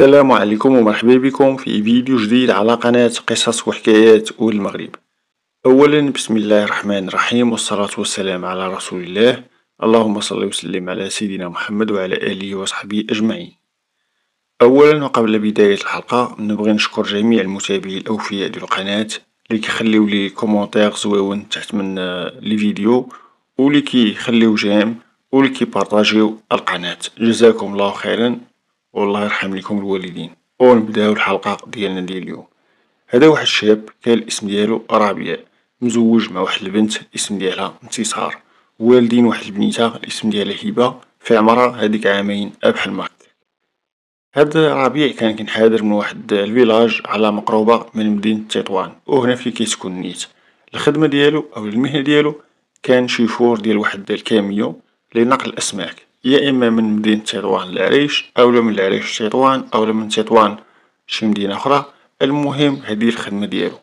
السلام عليكم ومرحبا بكم في فيديو جديد على قناة قصص وحكايات والمغرب أولا بسم الله الرحمن الرحيم والصلاة والسلام على رسول الله اللهم صل وسلم على سيدنا محمد وعلى آله وصحبه أجمعين أولا وقبل بداية الحلقة نبغي نشكر جميع المتابعين الأوفياء للقناة اللي كيخليو لي كومونتير زويون تحت من آه، لي فيديو واللي كيخليو جيم واللي كيبارطاجيو القناة جزاكم الله خيرا والله يرحم ليكم الوالدين ونبداو الحلقة ديالنا ديال اليوم هدا واحد الشاب كان الاسم ديالو ربيع مزوج مع واحد البنت الاسم ديالها انتصار والدين واحد البنيتة الاسم ديالها هبة في عمرها هذيك عامين بحال ما هذا ربيع كان كينحادر من واحد الفيلاج على مقربة من مدينة تطوان وهنا فين كيسكن نيت الخدمة ديالو أو المهنة ديالو كان شيفور ديال واحد الكاميو لنقل الأسماك يا إما من مدينة تطوان للعريش أولا من العريش لتطوان أولا من تطوان شي مدينة أخرى المهم هادي الخدمة ديالو،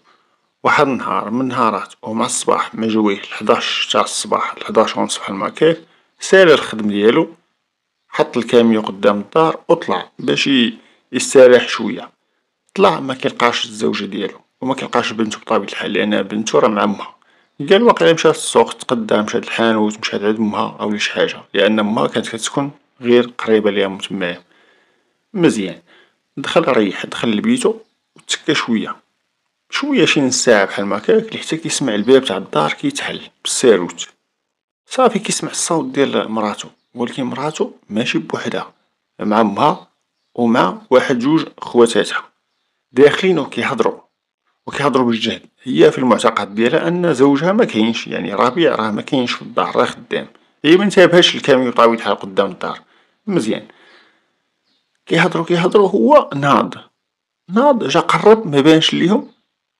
واحد النهار من النهارات ومع مع الصباح ما جاويه الحداش تاع الصباح الحداش ونص فحال ماهكاك سال الخدم ديالو حط الكاميو قدام الدار وطلع باش يستريح شوية، طلع مكيلقاش الزوجة ديالو كيلقاش بنتو بطبيعة الحال لأن بنتو راه مع مها. قال واقيلا مشات السوق تقدى مشات للحانوت مشات عند مها أو شي حاجة لأن مها كانت كتسكن غير قريبة ليها من تمايا مزيان دخل ريح دخل لبيتو وتسكى شوية شوية شي نص ساعة بحال هكاك حتى كيسمع الباب تاع الدار كيتحل بالساروت صافي كيسمع الصوت ديال مراتو ولكن مراتو ماشي بوحدها مع مها ومع واحد جوج خواتاتها داخلين وكيهضرو وكيهضرو بجهد هي في المعتقد ديالها ان زوجها ما كاينش يعني ربيع راه ما كاينش في الدار راه خدام هي ما انتبهاش الكاميو طاويتها قدام الدار مزيان كيهضروا كيهضروا هو ناض ناض جا قرب ما بانش ليهم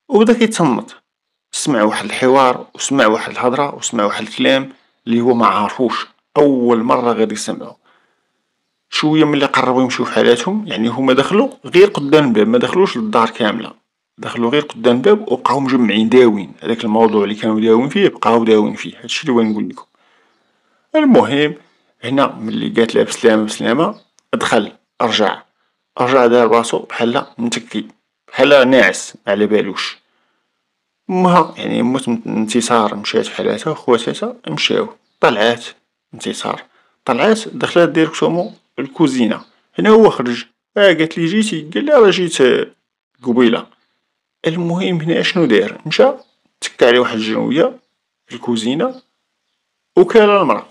وبدا كيتصنت سمع واحد الحوار وسمع واحد الهضره وسمع واحد الكلام اللي هو ما عارفوش اول مره غادي يسمعو شويه ملي قربوا يمشيو في حالاتهم يعني هما دخلوا غير قدام الباب ما دخلوش للدار كامله دخلو غير قدام باب وبقاو مجمعين داوين هداك الموضوع لي كانو داوين فيه بقاو داوين فيه هادشي لي بغيت لكم المهم هنا ملي لها بسلامة بسلامة دخل رجع رجع دار راسو بحالا متكي بحالا ناعس بالوش مها يعني موت انتصار مشات بحالاتها خواتاتها مشاو طلعات انتصار طلعات دخلات ديركتومو الكوزينة هنا هو خرج اه قالت لي جيتي قال لها راه جيت آه، قبيله المهم هنا شنو دار مشى تكى عليه واحد الجنوية في الكوزينة وكالا المرأة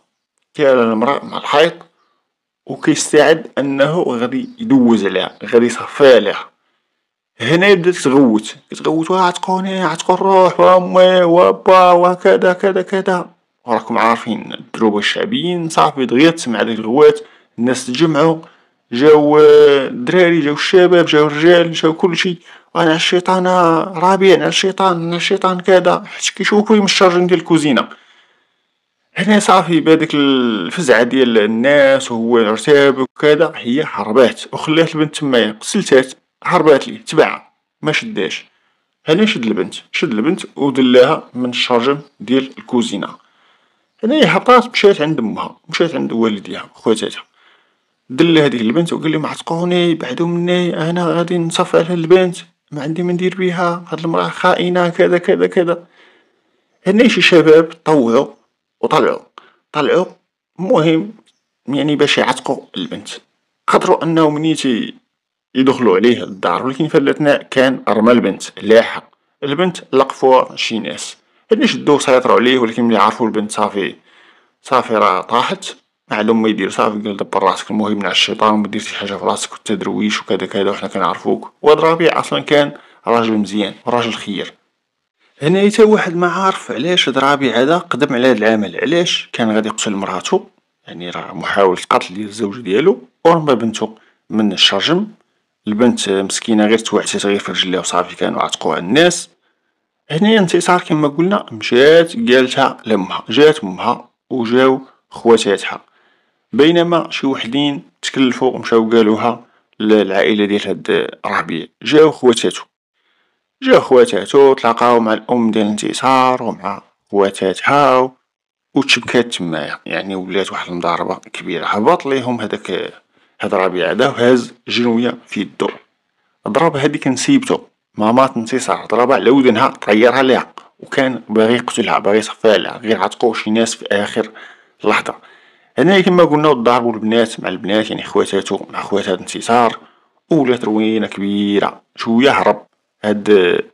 كالا المرأة مع الحيط وكيستعد انه غادي يدوز عليها غادي يصفي عليها هنا بدات تغوت كتغوت تكوني عتقول الروح وامي وابا وكذا كذا كذا وراكم عارفين الدروب الشعبيين صافي دغيا تسمع ديك الغوات الناس تجمعوا جاو الدراري جاو الشباب جاو الرجال جاو كلشي انا الشيطان رابي انا الشيطان انا الشيطان كذا حيت كيشوفوا الشر ديال الكوزينه هنا صافي بهاديك الفزعه ديال الناس وهو رتاب وكذا هي هربات وخلات البنت تمايا قتلتات هربات لي تبعها ما شداش هنا شد البنت شد البنت ودلاها من الشرجم ديال الكوزينه هنا هبطات مشات عند امها مشات عند والديها خواتاتها دل هذه البنت وقال لهم عتقوني بعدو مني انا غادي نصفع على البنت ما عندي ما ندير بيها هاد المرأة خائنة كذا كذا كذا هنا شي شباب طوعو وطلعوا طلعو المهم يعني باش يعتقو البنت قدروا انو منيتي يدخلو عليه الدار ولكن في الاثناء كان رمى البنت لاحق البنت لقفوها شي ناس هنا شدوه سيطرو عليه ولكن ملي عرفو البنت صافي صافي راه طاحت معلوم ما يدير صافي قال دبر راسك المهم على الشيطان وما دير شي حاجه في راسك والتدرويش درويش وكذا كذا وحنا كنعرفوك وهاد الربيع اصلا كان راجل مزيان راجل خير هنا حتى واحد ما عارف علاش هاد الربيع هذا قدم على هاد العمل علاش كان غادي يقتل مراتو يعني راه محاولة قتل ديال الزوج ديالو ورمى بنتو من الشرجم البنت مسكينة غير توعتات غير في رجليها وصافي كانوا على الناس هنا انتصار كما قلنا مشات قالتها لامها جات امها وجاو خواتاتها بينما شي وحدين تكلفو ومشاو قالوها للعائلة ديال هاد الربيع جاو خواتاتو جاو خواتاتو تلاقاو مع الأم ديال انتصار ومع خواتاتها وتشبكات تمايا يعني ولات واحد المضاربة كبيرة هبط ليهم هداك هاد الربيع هدا وهاز جنوية في يدو ضرب هاديك نسيبتو مامات انتصار ضربها على ودنها طيرها ليها وكان باغي يقتلها باغي يصفيها ليها غير عتقو شي ناس في اخر لحظة هنا كما قلنا الضرب البنات مع البنات يعني خواتاتو مع خواتات انتصار ولات روينه كبيره شويه هرب هاد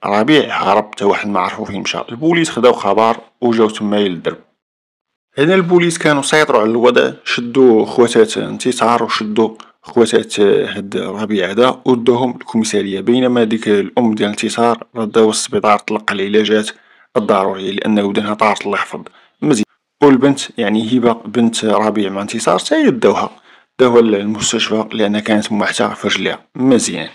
ربيع هرب تا واحد ما عرفو فين مشى البوليس خداو خبر وجاو تما للدرب هنا البوليس كانوا سيطروا على الوضع شدو خواتات انتصار وشدو خواتات هاد ربيع هذا ودوهم للكوميساريه بينما ديك الام ديال انتصار رداو السبيطار طلق العلاجات الضروريه لانه ودنها طارت الله يحفظ مزيان والبنت يعني هبة بنت ربيع مع انتصار تاهي داوها داوها للمستشفى لان كانت محتاقة في رجليها مزيان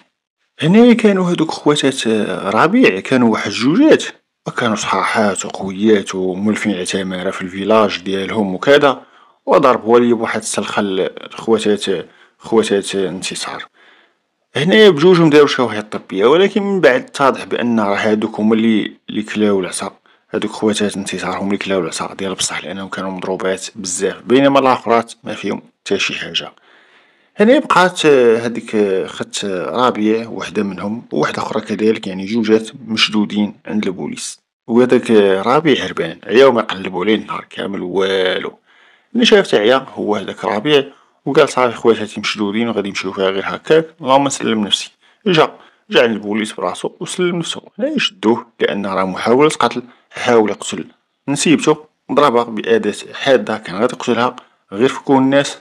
هنايا كانو هادوك خواتات ربيع كانو واحد جوجات وكانو صحاحات وقويات وملفين عتامرة في الفيلاج ديالهم وكدا وضربوها ليا بواحد السلخة لخواتات خواتات انتصار هنايا بجوجهم دارو شي واحد طبيه ولكن من بعد اتضح بأن راه هادوك هما اللي لي كلاو العصا هادوك خواتات انتصارهم كلاو العصا ديال بصح لانهم كانوا مضروبات بزاف بينما الاخرات ما فيهم حتى شي حاجه هنا يعني بقات هذيك آه، آه، خت آه، رابية وحده منهم وواحده اخرى كذلك يعني جوجات مشدودين عند البوليس وهذاك ربيع هربان عيا وما قلبوا عليه النهار كامل والو اللي شافت عيا هو هذاك ربيع وقال صافي خواتاتي مشدودين وغادي نمشيو فيها غير هكاك اللهم سلم نفسي جا جا عند البوليس براسو وسلم نفسه هنا يشدوه لان راه محاولة قتل حاول يقتل نسيبتو ضربها بأداة حادة كان غادي يقتلها غير فكون الناس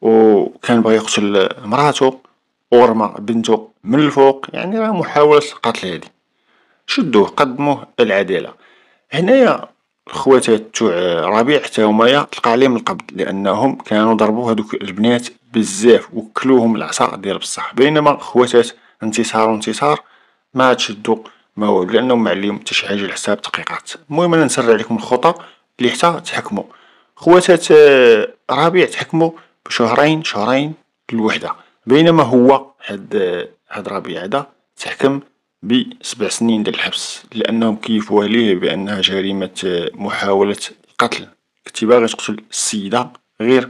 وكان باغي يقتل مراتو ورمى بنتو من الفوق يعني راه محاولة القتل هادي شدوه قدموه العدالة هنايا الخواتات تاع ربيع حتى هما تلقى عليهم القبض لانهم كانوا ضربوا هذوك البنات بزاف وكلوهم العصا ديال بصح بينما خواتات انتصار وانتصار ما تشدوا ما هو لانهم ما عليهم حتى شي حاجه لحساب تحقيقات المهم انا نسرع لكم الخطى اللي حتى تحكموا خواتات آه، ربيع تحكموا بشهرين شهرين الوحده بينما هو هاد آه، هاد ربيع هذا تحكم بسبع سنين ديال الحبس لانهم كيفوه ليه بانها جريمه آه، محاوله القتل كنتي باغي تقتل السيده غير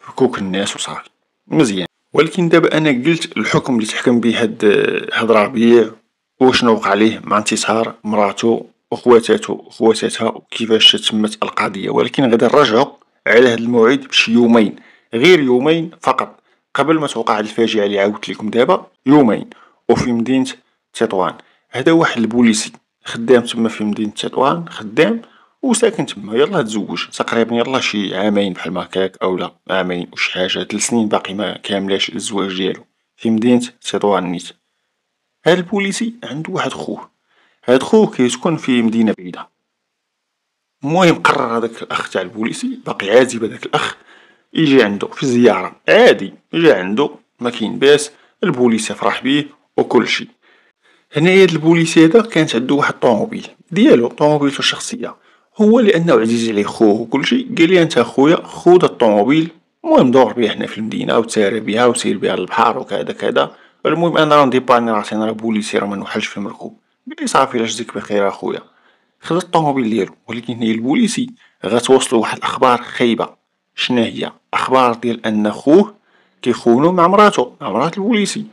فكوك الناس وصافي مزيان ولكن دابا انا قلت الحكم اللي تحكم به هاد هاد ربيع وشنو وقع ليه مع انتصار مراتو وخواتاته وخواتاتها وكيفاش تمت القضية ولكن غادي نرجعو على هاد الموعد بشي يومين غير يومين فقط قبل ما توقع الفاجعة اللي عاودت لكم دابا يومين وفي مدينة تطوان هدا واحد البوليسي خدام تما في مدينة تطوان خدام وساكن تما يلا تزوج تقريبا يلا شي عامين بحال هكاك او لا عامين وشي حاجة تلت سنين باقي ما كاملاش الزواج ديالو في مدينة تطوان نيت هاد البوليسي عندو واحد خوه، هاد خوه كيسكن في مدينة بعيدة، المهم قرر هداك الأخ تاع البوليسي باقي عازب هداك الأخ يجي عندو في زيارة، عادي جا عندو مكاين باس، البوليسي فرح بيه شيء هنا هاد البوليسي هدا كانت عندو واحد الطوموبيل ديالو طوموبيلتو الشخصية، هو لانه عزيز عليه خوه شيء قالي أنت خويا خود هاد الطوموبيل المهم دور بيها هنا في المدينة وتسير بيها وسير بيها للبحر وكذا كذا. المهم انا راه نديبارني راسي انا راه بوليسي راه منوحلش في المركوب قالي صافي ديك بخير اخويا خدا الطوموبيل ديالو ولكن هي البوليسي غتوصلو واحد الاخبار خايبه شنو هي اخبار ديال ان خوه كيخونو مع مراتو مع مرات البوليسي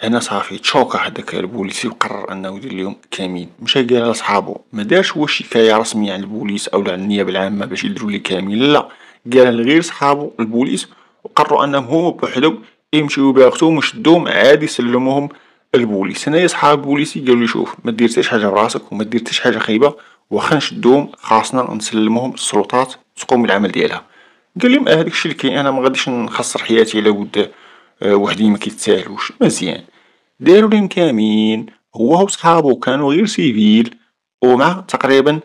هنا صافي تشوكا هذاك البوليسي وقرر انه يدير ليهم كامل مشى قال لصحابو ما دارش هو شكايه رسميه على البوليس او على النيابه العامه باش يديروا لي كامل لا قال لغير صحابو البوليس وقرروا انهم هما بوحدهم يمشيو بياخذوهم وشدوهم عادي سلموهم البوليس هنايا صحاب البوليسي قالوا لي شوف ما ديرتيش حاجه براسك وما ديرتيش حتى حاجه خايبه واخا نشدوهم خاصنا نسلموهم السلطات تقوم بالعمل ديالها قال لهم اه داك الشيء اللي كاين انا ما غاديش نخسر حياتي على ود وحدي ما كيتسالوش مزيان داروا لهم كامين هو وصحابو كانوا غير سيفيل ومع تقريبا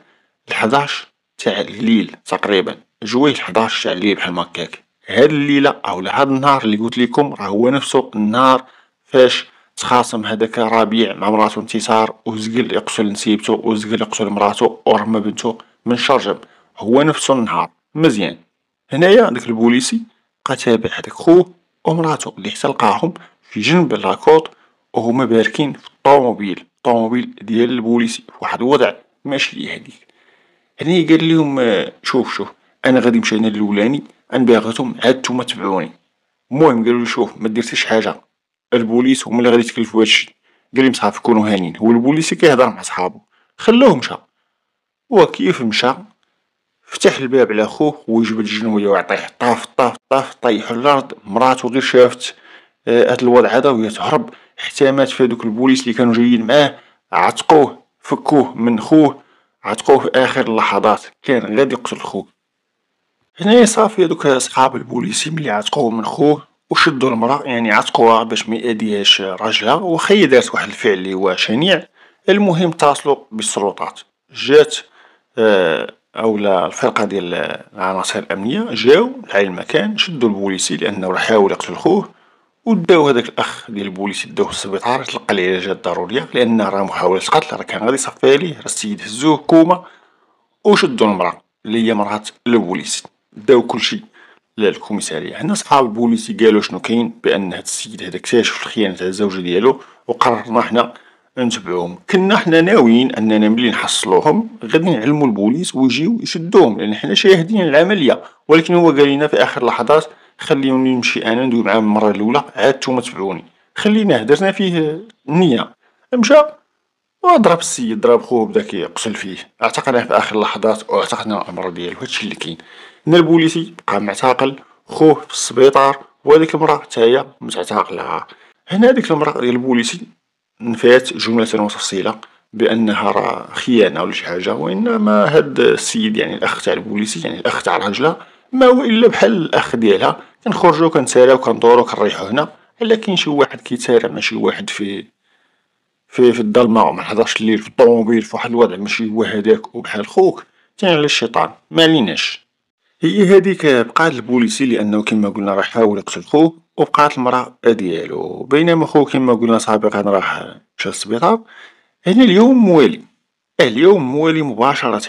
11 تاع الليل تقريبا جوي 11 تاع الليل بحال هكاك هاد الليلة او هاد النهار اللي قلت لكم راه هو نفسو النهار فاش تخاصم هداك ربيع مع مراتو انتصار وزقل يقتل نسيبته وزقل يقتل مراته ورمى بنتو من شرجم هو نفسو النهار مزيان هنايا داك البوليسي بقى تابع هداك خوه ومراتو اللي حتى لقاهم في جنب لاكوط وهما باركين في الطوموبيل الطوموبيل ديال البوليسي واحد الوضع ماشي هاديك هنا قال لهم آه، شوف شوف انا غادي نمشي انا الاولاني انبغتهم عاد نتوما تبعوني المهم لي شوف مديرتيش حاجه البوليس هما لي غادي يتكلفو هادشي قاليهم صافي كونو هانيين هو البوليسي كيهضر مع صحابو خلوه مشى هو كيف مشى فتح الباب على خوه وجبد جنوية وعطيه طاف طاف طاف طيحو الارض مراتو غير شافت آه، هاد الوضع هذا وهي تهرب حتى مات في هادوك البوليس لي كانو جايين معاه عتقوه فكوه من خوه عتقوه في آخر اللحظات كان غادي يقتل خوه هنايا صافي هادوك صحاب البوليسي ملي عتقوه من خوه وشدو المرا يعني عتقوها باش ميأديهاش راجلها وخا هي دارت واحد الفعل لي هو شنيع المهم اتصلو بالسلطات جات آه، أولا الفرقة ديال العناصر الأمنية جاو لعين المكان شدو البوليسي لأنه راه حاول يقتل خوه وداو هداك الأخ ديال البوليسي داوه للسبيطار تلقى العلاجات الضرورية لأن راه محاولة قتل راه كان غادي يصفي عليه راه السيد هزوه كوما وشدو المرا اللي هي مرات البوليسي داو كلشي للكوميساري حنا صحاب البوليسي قالو شنو كاين بان هاد السيد هذا اكتشف الخيانة تاع الزوجة ديالو وقررنا حنا نتبعوهم كنا حنا ناويين اننا ملي نحصلوهم غادي نعلمو البوليس ويجيو يشدوهم لان حنا شاهدين العملية ولكن هو قال في اخر لحظات خليوني نمشي انا ندوي معاه المرة الاولى عاد نتوما تبعوني خليناه درنا فيه النية مشى وضرب السيد ضرب خوه بدا كيقتل فيه اعتقناه في اخر اللحظات واعتقنا الامر ديالو هادشي اللي كاين من البوليسي بقى معتقل خوه في السبيطار وهذيك المرأة حتى هي متعتقلة هنا هذيك المرأة ديال البوليسي نفات جملة تفصيلة بانها راه خيانه ولا شي حاجه وانما هاد السيد يعني الاخ تاع البوليسي يعني الاخ تاع الرجله ما هو الا بحال الاخ ديالها كنخرجو كنساراو كندورو كنريحو هنا الا كاين شي واحد كيتسارع مع شي واحد في في في الظلمه وما حضرش الليل في الطوموبيل في واحد الوضع ماشي هو هذاك وبحال خوك تاني على الشيطان ما هي إيه هذيك بقات البوليسي لأنو كيما قلنا راح يحاول يقتل خوه وبقات المرا ديالو بينما خوه كيما قلنا سابقا راح مشى للسبيطار هنا يعني اليوم موالي اليوم موالي مباشرة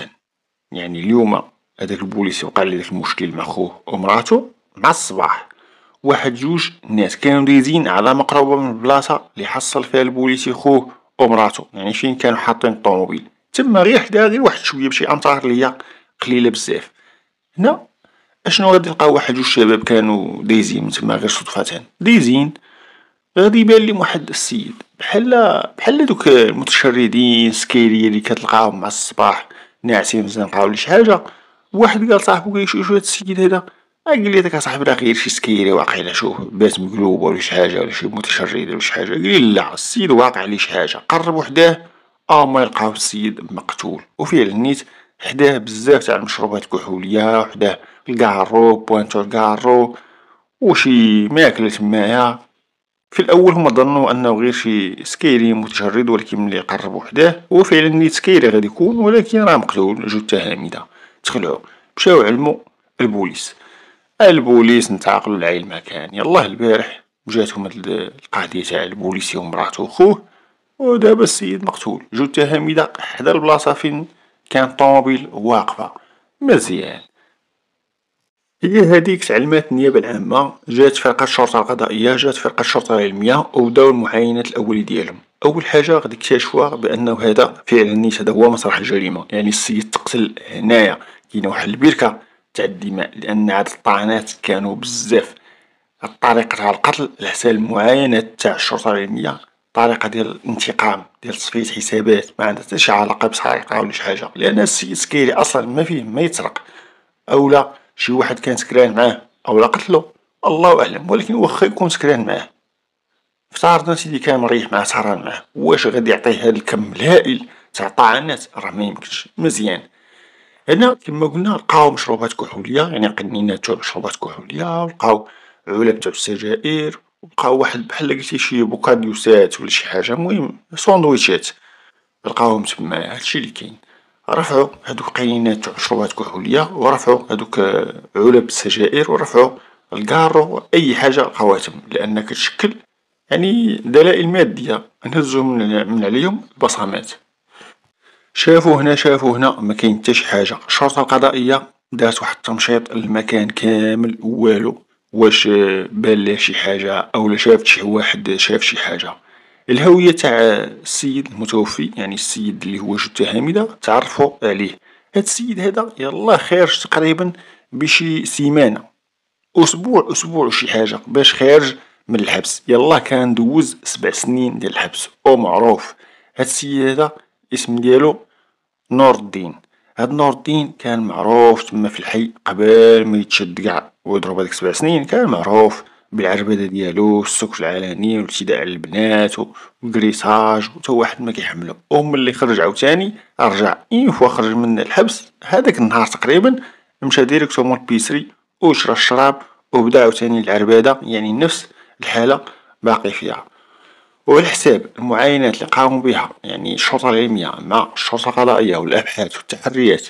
يعني اليوم هداك البوليسي وقال داك المشكل مع خوه ومراتو مع الصباح واحد جوج ناس كانو دايزين على مقربة من البلاصة لي حصل فيها البوليسي خوه ومراتو يعني فين كانو حاطين الطوموبيل تما غير حدا غير واحد شوية بشي أمتار ليا قليلة بزاف هنا اشنو غادي تلقاو واحد جوج شباب كانو دايزين من تما غير صدفة دايزين غادي يبان لي واحد السيد بحال بحال دوك المتشردين سكيري لي كتلقاهم مع الصباح ناعسين مزنقة ولا شي حاجة واحد قال صاحبو قايشوف شو هاد السيد هدا قال لي داك صاحبي راه غير شي سكيري واقيلا شوف بات مقلوب ولا شي حاجه ولا شي متشرد ولا شي حاجه قال لي لا السيد واقع عليه شي حاجه قرب وحده اه ما يلقاو السيد مقتول وفعلا نيت حداه بزاف تاع المشروبات الكحولية حداه القارو بوانتو القارو وشي ماكلة تمايا في الاول هما ظنوا انه غير شي سكيري متجرد ولكن ملي قربوا حداه هو فعلا نيت سكيري غادي يكون ولكن راه مقتول جو التهامده تخلعوا مشاو علموا البوليس البوليس نتعاقلوا العايل المكان يلاه البارح جاتهم هاد القضية تاع البوليس ومراتو وخوه ودابا السيد مقتول جو التهامده حدا البلاصة فين كان طوموبيل واقفة مزيان هي هذيك تعلمات النيابة العامة جات فرقة الشرطة القضائية جات فرقة الشرطة العلمية وبداو المعاينات الأولي ديالهم أول حاجة غادي يكتشفوها بأنه هذا فعلا نيت هذا هو مسرح الجريمة يعني السيد تقتل هنايا كاينة واحد البركة تاع الدماء لأن عدد الطعنات كانوا بزاف الطريقة تاع القتل لحساب المعاينات تاع الشرطة العلمية طريقه ديال الانتقام ديال تصفيه حسابات ما عندها حتى شي علاقه بسرقه ولا شي حاجه لان السيد سكيري اصلا ما فيه ما يتسرق اولا شي واحد كان سكران معاه اولا قتلو الله اعلم ولكن واخا يكون سكران معاه افترضنا سيدي كان مريح معاه سهران معاه واش غادي يعطيه هاد الكم الهائل تاع الطاعنات راه ما يمكنش مزيان هنا كما قلنا لقاو مشروبات كحوليه يعني قنينات تاع مشروبات كحوليه لقاو علب تاع السجائر لقاو واحد بحال قلتي شي بوكاديوسات ولا شي حاجة المهم سندويشات لقاوهم تمايا هادشي لي كاين رفعو هادوك تاع عشروات كحولية ورفعوا هادوك آه، علب السجائر ورفعوا الكارو اي حاجة لقاوها لان كتشكل يعني دلائل مادية نهزو من عليهم البصمات شافو هنا شافو هنا مكاين تا شي حاجة الشرطة القضائية دارت واحد التمشيط للمكان كامل والو واش بان ليه شي حاجة اولا شاف شي واحد شاف شي حاجة الهوية تاع السيد المتوفي يعني السيد اللي هو جد هامدة تعرفو عليه هاد السيد هدا يلا خارج تقريبا بشي سيمانة أسبوع أسبوع وشي حاجة باش خارج من الحبس يلا كان دوز سبع سنين ديال الحبس ومعروف هاد السيد هدا الاسم ديالو نور الدين هاد نور الدين كان معروف تما في الحي قبل ما يتشد قاع ويضرب هاديك سبع سنين كان معروف بالعربدة ديالو السكر العلني والاعتداء على البنات والكريساج وتا واحد ما كيحملو وملي اللي خرج عاوتاني رجع اين فوا خرج من الحبس هذاك النهار تقريبا مشى ديريكتومون لبيسري وشرا الشراب وبدا عاوتاني العربدة يعني نفس الحالة باقي فيها والحساب المعاينات اللي قاموا بها يعني الشرطة العلمية مع الشرطة القضائية والأبحاث والتحريات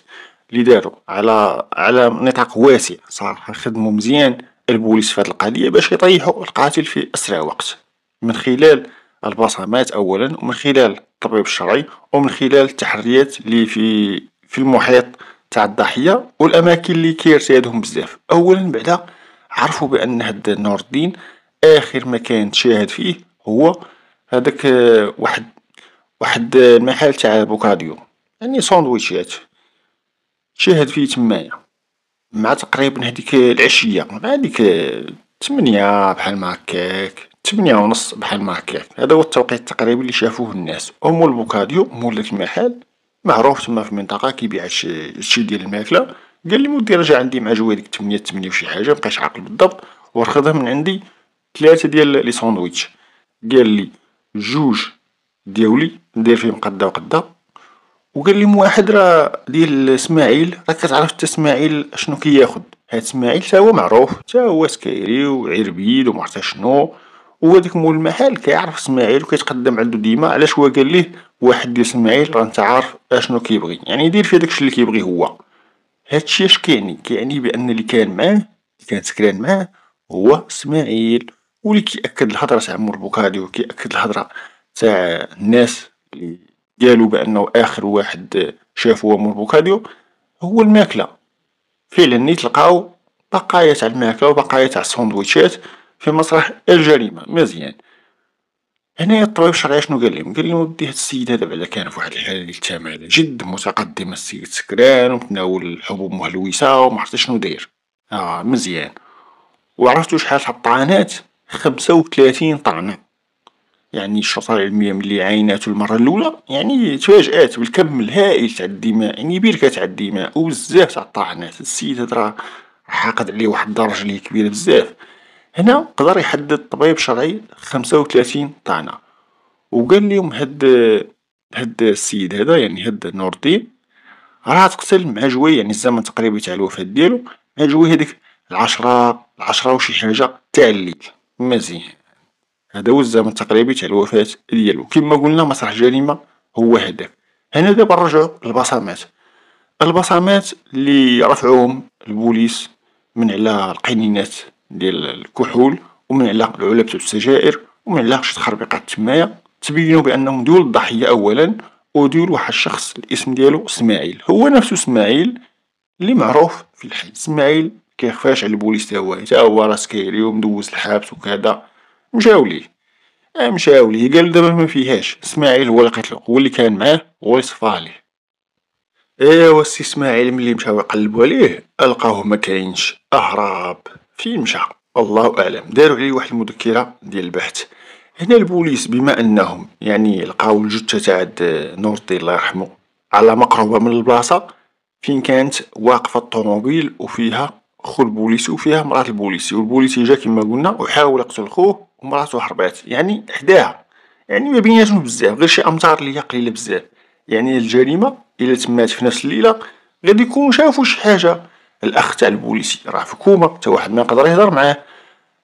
اللي داروا على على نطاق واسع صراحة خدموا مزيان البوليس في هذه القضية باش يطيحوا القاتل في أسرع وقت من خلال البصمات أولا ومن خلال الطبيب الشرعي ومن خلال التحريات اللي في في المحيط تاع الضحية والأماكن اللي كيرتادهم بزاف أولا بعدا عرفوا بأن هاد نور الدين آخر مكان تشاهد فيه هو هداك آه، واحد واحد آه، المحل تاع بوكاديو يعني ساندويتشات شاهد فيه تمايا مع تقريبا هذيك العشية مع ديك آه، تمنية بحال ما هكاك تمنية ونص بحال ما هكاك هدا هو التوقيت التقريبي اللي شافوه الناس أم البوكاديو مول داك المحل معروف تما في المنطقة كيبيع هادشي ديال الماكلة قالي مودي راجع عندي مع جوي هذيك تمنية تمنية وشي حاجة مبقاش عاقل بالضبط ورخدها من عندي تلاتة ديال لي قال قالي جوج دياولي ندير فيهم قدا وقدا لي واحد راه ديال اسماعيل راك كتعرف تا اسماعيل شنو كياخد حيت اسماعيل هو معروف هو سكايري وعربيد وما ومعرفتش شنو وهداك مول المحل كيعرف اسماعيل وكيتقدم عندو ديما علاش هو قال ليه واحد ديال اسماعيل راه انت عارف اشنو كيبغي يعني دير فيه داكشي اللي كيبغي هو هادشي اش كيعني كيعني بان اللي كان معاه اللي كان سكران معاه هو اسماعيل واللي كيأكد الهضرة تاع مور بوكادي وكيأكد الهضرة تاع الناس اللي قالو بأنو آخر واحد شافو هو مور بوكاليو هو الماكلة، فعلا ني تلقاو بقايا تاع الماكلة وبقايا تاع السندويتشات في مسرح الجريمة مزيان، هنايا الطبيب الشرعي شنو قال لهم قال لهم ودي هاد السيد هذا بعدا كان في واحد الحالة للتمالة جد متقدمة السيد سكران ومتناول الحبوب مهلوسة عرفتش شنو داير، اه مزيان، وعرفتو شحال الطعانات؟ خمسة وثلاثين طعنة يعني الشطر العلمية ملي عايناتو المرة الأولى يعني تفاجأت بالكم الهائل تاع الدماء يعني بيركة تاع الدماء وبزاف تاع الطعنات السيد هاد راه حاقد عليه واحد الدرجة لي كبيرة بزاف هنا قدر يحدد طبيب شرعي خمسة وثلاثين طعنة وقال ليهم هاد هاد السيد هذا يعني هاد نور الدين راه تقتل مع جوي يعني الزمن تقريبي تاع الوفاة ديالو مع جوي هاديك العشرة العشرة وشي حاجة تاع الليل مزيان هدا هو الزمن التقريبي تاع الوفاة ديالو كيما قلنا مسرح الجريمة هو هداك هنا دابا نرجعو للبصمات البصمات لي رفعوهم البوليس من على القنينات ديال الكحول ومن على العلب السجائر ومن على شي تخربيقات تمايا تبينو بأنهم ديول الضحية أولا وديول واحد الشخص الاسم ديالو اسماعيل هو نفسو اسماعيل لي معروف في الحي اسماعيل كيخفاش على البوليس تا هو تا هو راه سكيري ومدوز الحبس وكذا مشاو ليه آه، مشاو ليه قالو دابا ما فيهاش اسماعيل هو اللي قتلو هو اللي كان معاه هو اللي صفى عليه ايوا السي اسماعيل ملي مشاو يقلبو عليه القاه ما كاينش اهرب فين مشى الله اعلم داروا عليه واحد المذكره ديال البحث هنا البوليس بما انهم يعني لقاو الجثه تاع نور الدين الله يرحمه على مقربه من البلاصه فين كانت واقفه الطوموبيل وفيها خو البوليسي وفيها مرأة البوليسي والبوليسي جا كيما قلنا وحاول يقتل خوه ومرأته هربات يعني حداها يعني ما بيناتهم بزاف غير شي امتار اللي هي قليله بزاف يعني الجريمه الا تمات في نفس الليله غادي يكونوا شافوا شي حاجه الاخ تاع البوليسي راه في كوما حتى واحد ما يقدر يهضر معاه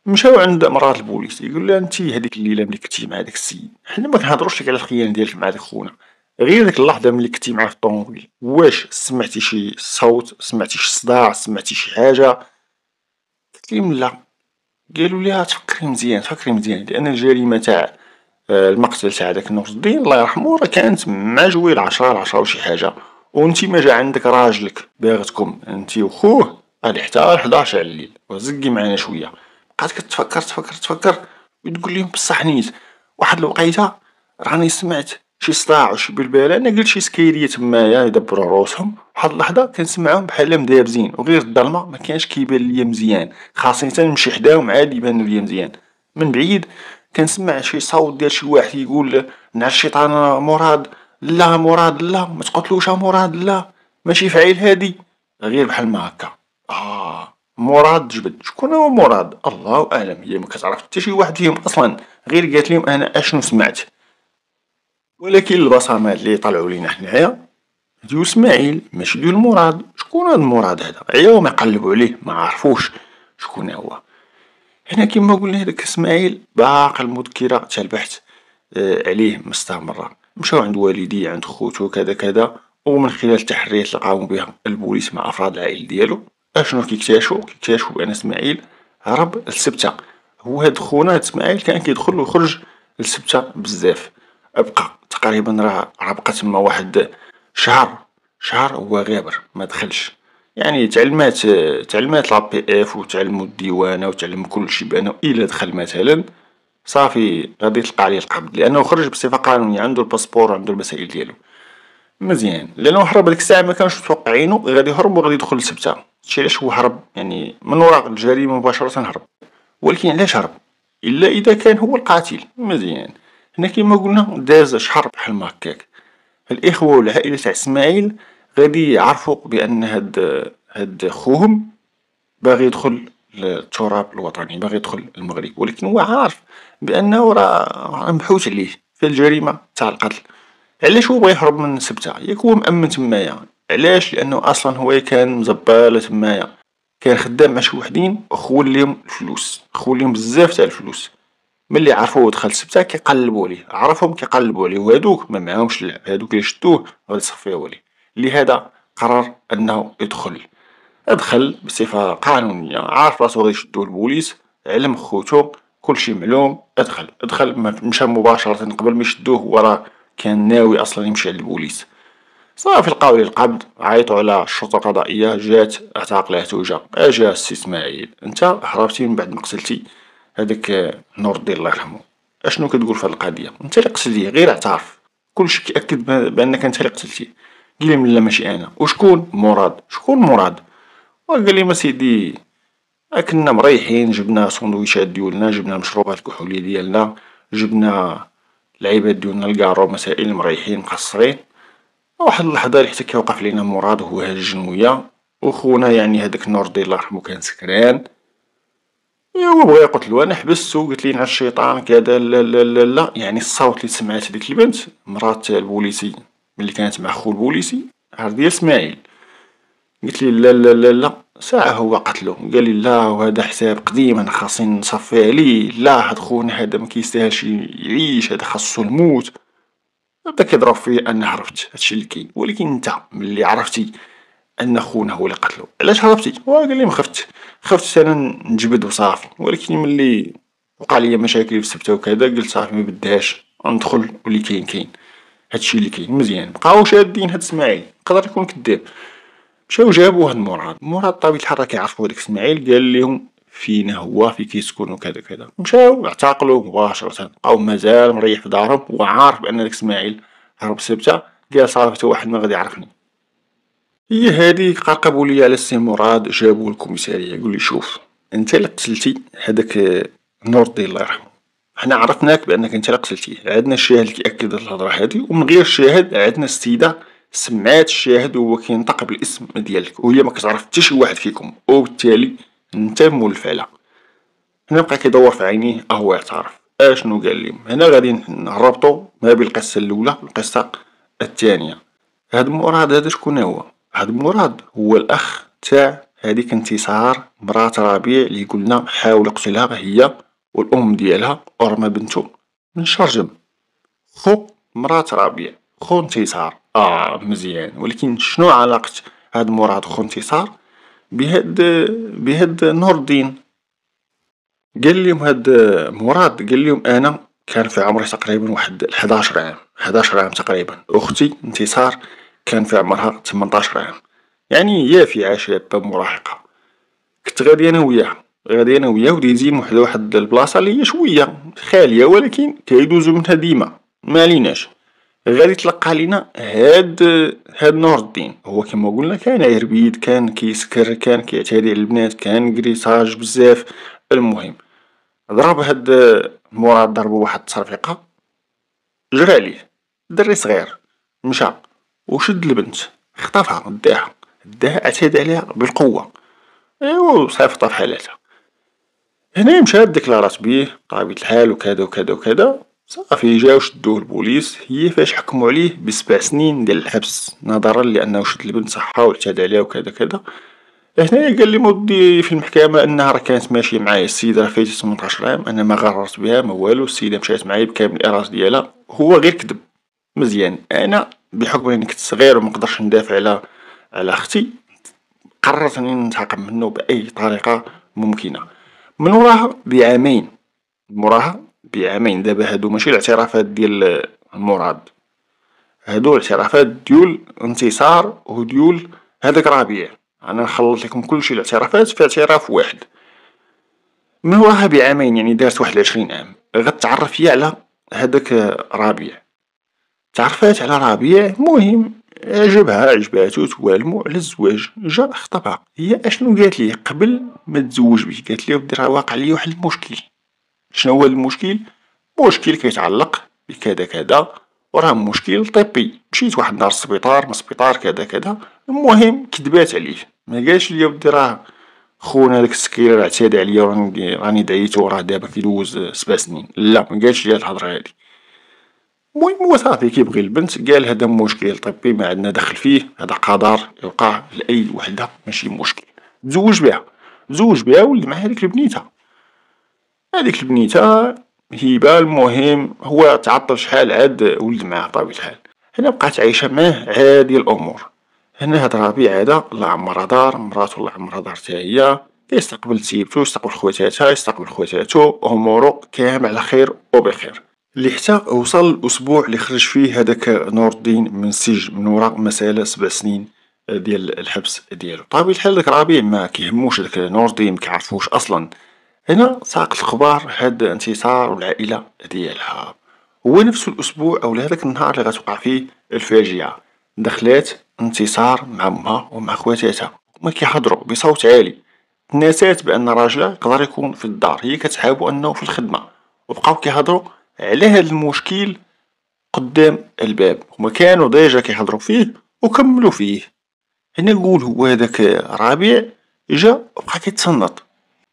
مشاو عند مرات البوليسي يقول لها انت هذيك الليله ملي كنتي مع داك السيد حنا ما كنهضروش لك على الخيانه ديالك مع داك خونا غير ديك اللحظة ملي كنتي معاه في الطوموبيل واش سمعتي شي صوت سمعتي شي صداع سمعتي شي حاجة قالت لا قالوا لي آه، تفكري مزيان تفكري مزيان لان الجريمة تاع آه، المقتل تاع داك نور الدين الله يرحمو راه كانت مع جوي العشرة العشرة وشي حاجة وانتي ما جا عندك راجلك باغتكم انتي وخوه غادي حتى 11 على الليل وزقي معانا شويه بقات كتفكر تفكر تفكر وتقول لهم بصح نيت واحد الوقيته راني سمعت شي صداع وشي بلبله انا قلت شي سكيرية تمايا يدبرو روسهم واحد اللحظه كنسمعهم بحالا مدابزين وغير الظلمة مكانش كيبان ليا مزيان خاصه نمشي حداهم عاد يبان ليا مزيان من بعيد كنسمع شي صوت ديال شي واحد كيقول نع الشيطان مراد لا مراد لا متقتلوش تقتلوش مراد لا ماشي فعيل هادي غير بحال ما هكا اه مراد جبد شكون هو مراد الله اعلم هي ما كتعرف حتى شي واحد فيهم اصلا غير قالت لهم انا اشنو سمعت ولكن البصمات لي طلعوا لينا حنايا ديو اسماعيل ماشي ديو مراد شكون هاد مراد هدا عيا ما يقلبو عليه معرفوش شكون هو حنا كيما قلنا هداك اسماعيل باقا المذكرة تاع البحث آه، عليه مستمرة مشاو عند والديه عند خوتو كدا كدا ومن خلال التحريات لي قاموا بها البوليس مع أفراد العائلة ديالو أشنو كيكتشفوا كيكتشفوا بأن اسماعيل هرب لسبتة هو هاد خونا اسماعيل كان كيدخل ويخرج لسبتة بزاف بقى تقريبا راه راه بقى تما واحد شهر شهر هو غابر ما دخلش يعني تعلمات تعلمات بي اف وتعلموا الديوانه وتعلم كلشي بانه الا دخل مثلا صافي غادي تلقى عليه القبض لانه خرج بصفه قانونيه عنده الباسبور عنده المسائل ديالو مزيان لانه هرب ديك الساعه ما كانش متوقعينه غادي يهرب وغادي يدخل لسبته هادشي علاش هو هرب يعني من وراء الجريمه مباشره هرب ولكن علاش هرب الا اذا كان هو القاتل مزيان هنا كيما قلنا داز شحر بحال ما هكاك الإخوة والعائلة تاع اسماعيل غادي يعرفو بأن هاد هاد خوهم باغي يدخل للتراب الوطني باغي يدخل المغرب ولكن هو عارف بأنه راه محوت عليه في الجريمة تاع القتل علاش هو بغا يهرب من سبتة ياك هو مأمن تمايا علاش لأنه أصلا هو كان مزبالة تمايا كان خدام مع شي وحدين خول ليهم الفلوس خول ليهم بزاف تاع الفلوس ملي عرفوه دخل سبتة كيقلبوا عليه عرفهم كيقلبوا عليه وهذوك ما معاهمش اللعب هذوك اللي شتوه غادي يصفيو عليه لهذا قرر انه يدخل دخل بصفة قانونية عارف راسو غادي يشدوه البوليس علم خوتو كلشي معلوم ادخل ادخل مشى مباشرة قبل ما يشدوه وراه كان ناوي اصلا يمشي على البوليس صافي لقاو القبض عيطوا على الشرطه القضائيه جات اعتقلته جا اجا السي اسماعيل انت هربتي من بعد ما قتلتي هذاك نور الدين الله يرحمه اشنو كتقول في هاد القضيه انت اللي قتلتي غير اعترف كلشي كيأكد بانك انت اللي قتلتي قال لي لا ماشي انا وشكون مراد شكون مراد وقال لي ما سيدي كنا مريحين جبنا سندويشات ديولنا جبنا المشروبات الكحوليه ديالنا جبنا العباد ديالنا الكارو مسائل مريحين مقصرين واحد اللحظه اللي حتى كيوقف لينا مراد وهو هاد الجنويه وخونا يعني هذاك نور الدين الله يرحمه كان سكران هو بغا يقتلو انا حبستو قلت ليه الشيطان كدا لا لا لا لا يعني الصوت اللي سمعت ديك البنت مرات البوليسي ملي كانت مع خو البوليسي عرض ديال قلت قتلي لا لا لا لا ساعة هو قتلو قالي لا وهذا حساب قديم انا خاصني نصفي عليه لا هاد خونا هدا مكيستاهلش يعيش هدا خاصو الموت بدا كيضرب فيه انا عرفت هادشي اللي كاين ولكن انت ملي عرفتي ان خونا هو اللي قتلو علاش هربتي هو قالي مخفت خفت انا نجبد وصافي ولكن ملي وقع ليا مشاكل في السبتة وكذا قلت صافي بدهاش ندخل واللي كاين كاين هادشي اللي كاين مزيان بقاو شادين هاد اسماعيل يقدر يكون كذاب مشاو جابو هاد مراد مراد بطبيعة الحال راه كيعرفو اسماعيل قال ليهم فينا هو في كيسكن وكذا كذا مشاو اعتقلو مباشرة بقاو مازال مريح في دارهم وعارف بان اسماعيل هرب سبته قال صافي حتى واحد ما غادي يعرفني هي إيه هادي قرقبو ليا على السي مراد الكوميساريه للكوميسارية لي شوف انت اللي قتلتي هداك نور الدين الله يرحمه حنا عرفناك بانك انت اللي قتلتيه عندنا الشاهد اللي كيأكد هاد الهضرة هادي ومن غير الشاهد عندنا السيدة سمعات الشاهد وهو كينطق بالاسم ديالك وهي ما كتعرف حتى شي واحد فيكم وبالتالي انت مول الفعله هنا بقى كيدور في عينيه اهو اعترف اشنو قال لي هنا غادي نربطو ما بين القصه الاولى والقصه الثانيه هاد مراد هذا شكون هو هاد مراد هو الأخ تاع هاديك انتصار مرات ربيع لي قلنا حاول قتلها هي والأم ديالها ارمى بنتو من شرجم خو مرات ربيع خو انتصار اه مزيان ولكن شنو علاقة هاد مراد خو انتصار بهاد بهاد نور الدين قال ليهم هاد مراد قال ليهم انا كان في عمري تقريبا واحد حداشر عام حداشر عام تقريبا اختي انتصار كان في عمرها تمنطاشر عام يعني يافي عشاب مراهقة كنت غادي أنا وياها غادي أنا وياها ودايزين واحد واحد البلاصة لي هي شوية خالية ولكن كيدوزو منها ديما معليناش غادي تلقى لينا هاد هاد نور الدين هو كما قلنا كان عربيد كان كيسكر كان كيعتادي على البنات كان كريساج بزاف المهم ضرب هاد مراد ضربو واحد التصرفيقة جرى عليه دري صغير مشى وشد البنت خطفها داها داها اعتاد عليها بالقوة ايوا صافي طاف حالاتها هنا مشات ديكلارات بيه طبيعة الحال وكذا وكذا وكذا صافي جاو شدوه البوليس هي فاش حكموا عليه بسبع سنين ديال الحبس نظرا لأنه شد البنت صحة واعتاد عليها وكذا كذا هنايا قال لي مودي في المحكمة أنها راه كانت ماشية معايا السيدة راه فايتة 18 عام أنا ما غررت بها ما والو السيدة مشات معايا بكامل الإراس ديالها هو غير كذب مزيان أنا بحكم اني كنت صغير قدرش ندافع على على ختي قررت انني ننتقم منو باي طريقة ممكنة، من وراها بعامين من وراها بعامين دابا هادو ماشي الاعترافات ديال المراد هادو اعترافات ديول انتصار وديول هداك ربيع انا نخلط ليكم كلشي الاعترافات في اعتراف واحد، من وراها بعامين يعني دارت واحد عشرين عام غتعرف فيا على هداك ربيع. تعرفات على ربيع مهم عجبها عجباتو توالمو على الزواج جا خطبها هي اشنو لي قبل متزوج بيه لي ودي راه واقع ليا واحد المشكل شنو هو المشكل مشكل كيتعلق بكذا كذا وراه مشكل طبي مشيت واحد النهار السبيطار من السبيطار كذا كذا المهم كذبات عليه ما قالش لي ودي راه خونا داك السكيل راه اعتاد عليا راني دعيتو راه دابا كيدوز سبع سنين لا ما قالش هاد الهضره هادي المهم هو صافي كيبغي البنت قال هذا مشكل طبي ما عندنا دخل فيه هذا قدر يوقع لأي وحدة ماشي مشكل تزوج بها تزوج بها ولد مع هذيك البنيتة هذيك البنيتة هبة المهم هو تعطل شحال عاد ولد معاه بطبيعة الحال هنا بقات عايشة معاه عادي الأمور هنا هاد ربيع هذا الله عمرها دار مراتو الله عمرها دار حتى هي يستقبل سيبتو يستقبل خواتاتها يستقبل خواتاتو أمورو كامل على خير وبخير اللي حتى وصل الأسبوع اللي خرج فيه هداك نور الدين من السجن من وراء مسألة سبع سنين آه، ديال الحبس ديالو بطبيعة الحال داك ربيع ما كيهموش داك نور الدين مكيعرفوش أصلا هنا ساق الخبار هاد انتصار والعائلة ديالها هو نفس الأسبوع أو هذاك النهار اللي غتوقع فيه الفاجعة دخلات انتصار مع أمها ومع خواتاتها هما كيحضروا بصوت عالي تناسات بأن راجلها يقدر يكون في الدار هي كتحاول أنه في الخدمة وبقاو كيهضروا على هاد المشكل قدام الباب هما كانو ديجا كيهضرو فيه وكملو فيه هنا نقول هو هداك ربيع جا وبقى كيتسنط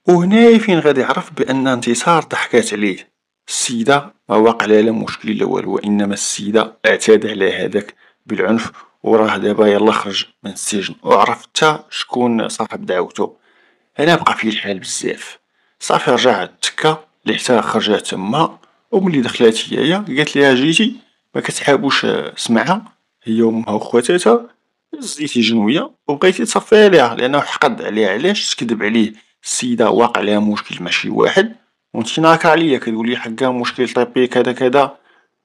وهنا فين غادي يعرف بأن انتصار ضحكات عليه السيدة ما لها لا مشكل لا والو وإنما السيدة اعتاد على هداك بالعنف وراه دابا يلا خرج من السجن وعرف تا شكون صاحب دعوتو هنا بقى فيه الحال بزاف صافي رجع تكا لي حتى خرجها تما وملي دخلات هي قالت ليها جيتي مكتحابوش آه، سمعها هي وأمها وخواتاتها زيتي جنوية وبقيتي تصفي ليها لأنه حقد عليها علاش تكدب عليه السيدة واقع ليها مشكل ماشي واحد ونتي ناك عليا كتقولي حقا مشكل طبي كدا كدا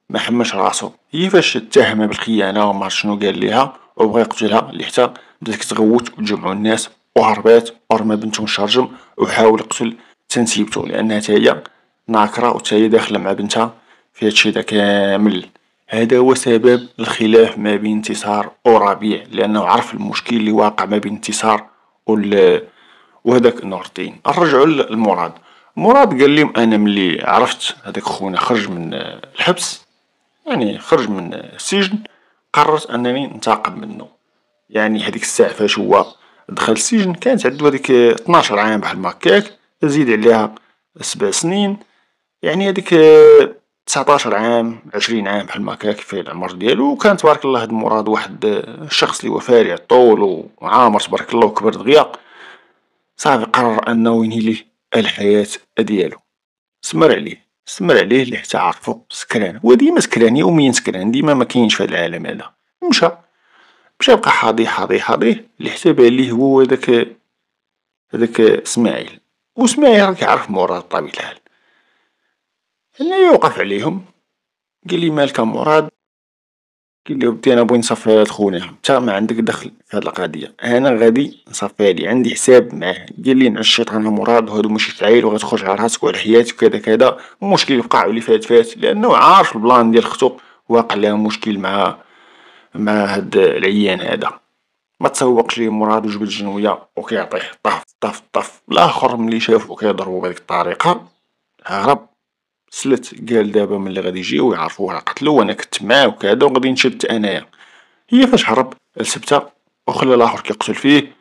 محمش راسو هي فاش اتهمها بالخيانة ومعرفت شنو قال ليها وبغا يقتلها اللي حتى بدات كتغوت وتجمعو الناس وهربات ورمى بنتو شرجم الشرجم وحاول يقتل تنسيبتو لأنها تاهي ناكرة و تاهي داخلة مع بنتها في هادشي دا كامل هدا هو سبب الخلاف ما بين انتصار و ربيع لأنه عرف المشكل اللي واقع ما بين انتصار و وهداك نور الدين نرجعو لمراد مراد قال ليهم أنا ملي عرفت هداك خونا خرج من الحبس يعني خرج من السجن قررت أنني ننتقم منو يعني هديك الساعة فاش هو دخل السجن كانت عندو هديك طناشر عام بحال ما هكاك زيد عليها سبع سنين يعني هذيك 19 عام عشرين عام بحال ما هكا كفاية العمر ديالو وكان تبارك الله هاد مراد واحد الشخص اللي هو فارع الطول وعامر تبارك الله وكبر دغيا صافي قرر انه ينهي الحياة ديالو سمر عليه سمر عليه اللي حتى عرفو سكران هو ديما سكران يوميا سكران ديما مكاينش في هاد العالم هذا مشى مشى بقى حاضي حاضي حاضي اللي حتى بان ليه هو هداك هداك اسماعيل واسماعيل راه كيعرف مراد بطبيعة الحال هنايا يوقف عليهم قالي مالك مراد مراد لي بنتي انا بغي خونا انت ما عندك دخل في هاد القضية انا غادي نصفي لي عندي حساب معاه قالي لي الشيطان انا مراد وهادو ماشي العايل وغتخرج على راسك وعلى حياتك وكذا كذا المشكل وقع لي فات فات لانه عارف البلان ديال ختو واقع لها مشكل مع مع هاد العيان هدا متسوقش ليه مراد وجبد الجنوية وكيعطيه طف طف طف الاخر ملي شافو كيضربو بهاديك الطريقة هرب سلت قال دابا ملي غادي يجيو ويعرفوه راه قتلو وانا كنت معاه وكذا وغادي نشد انايا هي فاش هرب لسبتها وخلى الاخر كيقتل فيه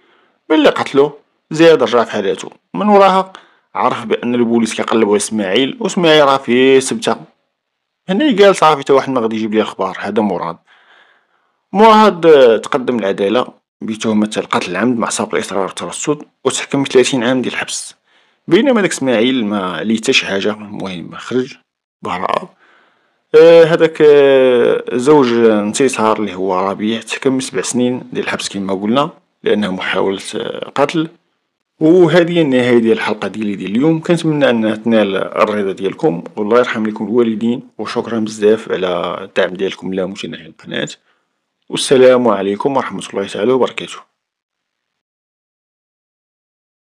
ملي قتلو زياد رجع في حالاتو من وراها عرف بان البوليس كيقلبو اسماعيل واسماعيل راه في سبته هنا قال صافي تا واحد ما غادي يجيب لي الخبار هذا مراد مراد آه، تقدم العداله بتهمه القتل العمد مع سبب الاصرار والترصد وتحكم 30 عام ديال الحبس بينما داك اسماعيل ما لي تا شي حاجة المهم خرج برا هداك آه، آه، زوج انتصار اللي لي هو ربيع تحكم سبع سنين ديال الحبس كيما قلنا لأنه محاولة آه، قتل وهذه هي النهاية ديال الحلقة ديالي ديال اليوم كنتمنى أنها تنال الرضا ديالكم والله يرحم ليكم الوالدين وشكرا بزاف على الدعم ديالكم لا متناهي القناة والسلام عليكم ورحمة الله تعالى وبركاته